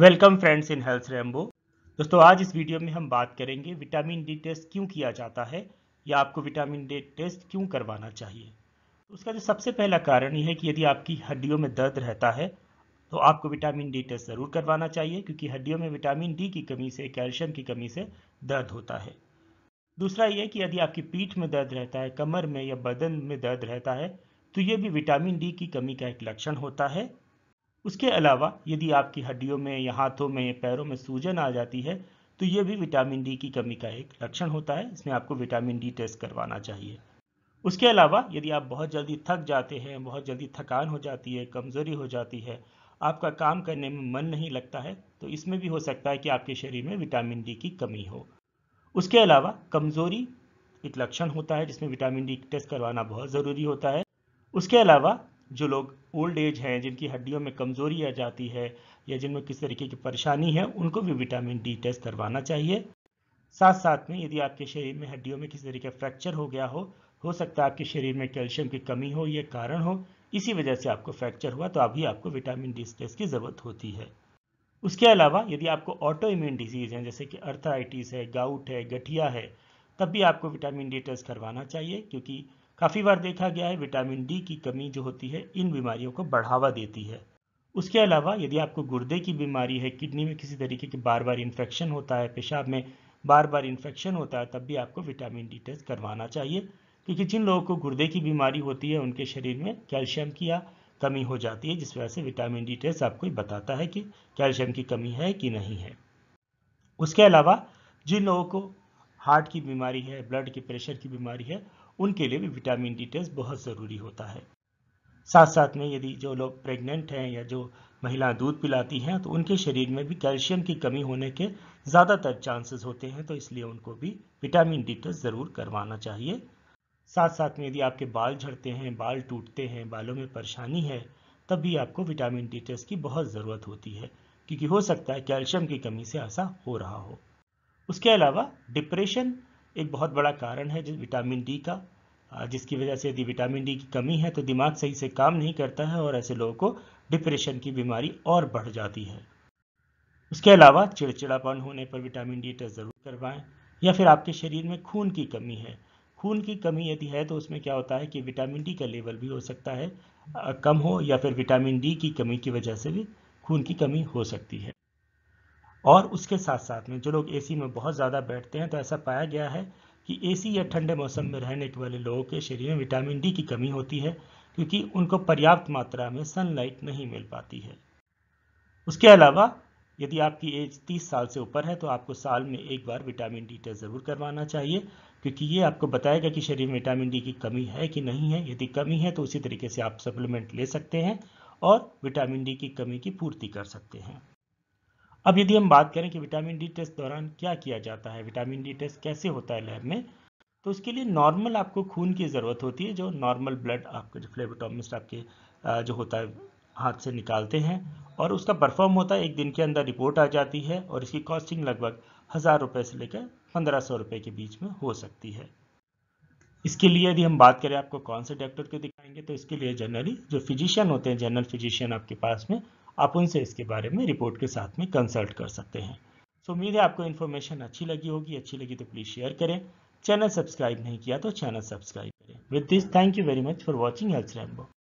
welcome friends in health Rambo दोस्तों आज इस वीडियो में हम बात करेंगे विटामिन डी टेस्ट क्यों किया जाता है या आपको विटामिन डी टेस्ट क्यों करवाना चाहिए तो उसका जो सबसे पहला कारण यह है कि यदि आपकी हड्डियों में दर्द रहता है तो आपको विटामिन डी टेस्ट ज़रूर करवाना चाहिए क्योंकि हड्डियों में विटामिन डी की कमी से कैल्शियम की कमी से दर्द होता है दूसरा ये कि यदि आपकी पीठ में दर्द रहता है कमर में या बदन में दर्द रहता है तो ये भी विटामिन डी की कमी का एक लक्षण होता है उसके अलावा यदि आपकी हड्डियों में या हाथों में या पैरों में सूजन आ जाती है तो ये भी विटामिन डी की कमी का एक लक्षण होता है इसमें आपको विटामिन डी टेस्ट करवाना चाहिए उसके अलावा यदि आप बहुत जल्दी थक जाते हैं बहुत जल्दी थकान हो जाती है कमज़ोरी हो जाती है आपका काम करने में मन नहीं लगता है तो इसमें भी हो सकता है कि आपके शरीर में विटामिन डी की कमी हो उसके अलावा कमज़ोरी एक लक्षण होता है जिसमें विटामिन डी टेस्ट करवाना बहुत ज़रूरी होता है उसके अलावा जो लोग ओल्ड एज हैं जिनकी हड्डियों में कमज़ोरी आ जाती है या जिनमें किसी तरीके की परेशानी है उनको भी विटामिन डी टेस्ट करवाना चाहिए साथ साथ में यदि आपके शरीर में हड्डियों में किसी तरीके का फ्रैक्चर हो गया हो हो सकता है आपके शरीर में कैल्शियम की कमी हो या कारण हो इसी वजह से आपको फ्रैक्चर हुआ तो अभी आपको विटामिन डी टेस्ट की ज़रूरत होती है उसके अलावा यदि आपको ऑटो इम्यून डिजीज़ है जैसे कि अर्थराइटिस है गाउट है गठिया है तब भी आपको विटामिन डी टेस्ट करवाना चाहिए क्योंकि काफ़ी बार देखा गया है विटामिन डी की कमी जो होती है इन बीमारियों को बढ़ावा देती है उसके अलावा यदि आपको गुर्दे की बीमारी है किडनी में किसी तरीके के बार बार इन्फेक्शन होता है पेशाब में बार बार इन्फेक्शन होता है तब भी आपको विटामिन डी टेस्ट करवाना चाहिए क्योंकि जिन लोगों को गुर्दे की बीमारी होती है उनके शरीर में कैल्शियम की या कमी हो जाती है जिस वजह से विटामिन डी टेस्ट आपको बताता है कि कैल्शियम की कमी है कि नहीं है उसके अलावा जिन लोगों को हार्ट की बीमारी है ब्लड के प्रेशर की बीमारी है उनके लिए भी विटामिन डी टेस्ट बहुत ज़रूरी होता है साथ साथ में यदि जो लोग प्रेग्नेंट हैं या जो महिला दूध पिलाती हैं तो उनके शरीर में भी कैल्शियम की कमी होने के ज़्यादातर चांसेस होते हैं तो इसलिए उनको भी विटामिन डी टेस्ट ज़रूर करवाना चाहिए साथ साथ में यदि आपके बाल झड़ते हैं बाल टूटते हैं बालों में परेशानी है तब भी आपको विटामिन डी टेस्ट की बहुत ज़रूरत होती है क्योंकि हो सकता है कैल्शियम की कमी से ऐसा हो रहा हो उसके अलावा डिप्रेशन एक बहुत बड़ा कारण है जिस विटामिन डी का जिसकी वजह से यदि विटामिन डी की कमी है तो दिमाग सही से काम नहीं करता है और ऐसे लोगों को डिप्रेशन की बीमारी और बढ़ जाती है उसके अलावा चिड़चिड़ापन होने पर विटामिन डी टेस्ट ज़रूर करवाएं या फिर आपके शरीर में खून की कमी है खून की कमी यदि है तो उसमें क्या होता है कि विटामिन डी का लेवल भी हो सकता है कम हो या फिर विटामिन डी की कमी की वजह से भी खून की कमी हो सकती है और उसके साथ साथ में जो लोग एसी में बहुत ज़्यादा बैठते हैं तो ऐसा पाया गया है कि एसी या ठंडे मौसम में रहने के वाले लोगों के शरीर में विटामिन डी की कमी होती है क्योंकि उनको पर्याप्त मात्रा में सनलाइट नहीं मिल पाती है उसके अलावा यदि आपकी एज 30 साल से ऊपर है तो आपको साल में एक बार विटामिन डी टेस्ट ज़रूर करवाना चाहिए क्योंकि ये आपको बताएगा कि शरीर में विटामिन डी की कमी है कि नहीं है यदि कमी है तो उसी तरीके से आप सप्लीमेंट ले सकते हैं और विटामिन डी की कमी की पूर्ति कर सकते हैं अब यदि हम बात करें कि विटामिन डी टेस्ट दौरान क्या किया जाता है विटामिन डी टेस्ट कैसे होता है लैब में तो उसके लिए नॉर्मल आपको खून की ज़रूरत होती है जो नॉर्मल ब्लड आपके जो फ्लेबोटोमिस्ट आपके जो होता है हाथ से निकालते हैं और उसका परफॉर्म होता है एक दिन के अंदर रिपोर्ट आ जाती है और इसकी कॉस्टिंग लगभग हज़ार रुपये से लेकर पंद्रह सौ रुपये के बीच में हो सकती है इसके लिए यदि हम बात करें आपको कौन से डॉक्टर को दिखाएंगे तो इसके लिए जनरली जो फिजिशियन होते हैं जनरल फिजिशियन आपके पास में आप उनसे इसके बारे में रिपोर्ट के साथ में कंसल्ट कर सकते हैं सो उम्मीद है आपको इन्फॉर्मेशन अच्छी लगी होगी अच्छी लगी तो प्लीज़ शेयर करें चैनल सब्सक्राइब नहीं किया तो चैनल सब्सक्राइब करें with this thank you very much for watching health Rambo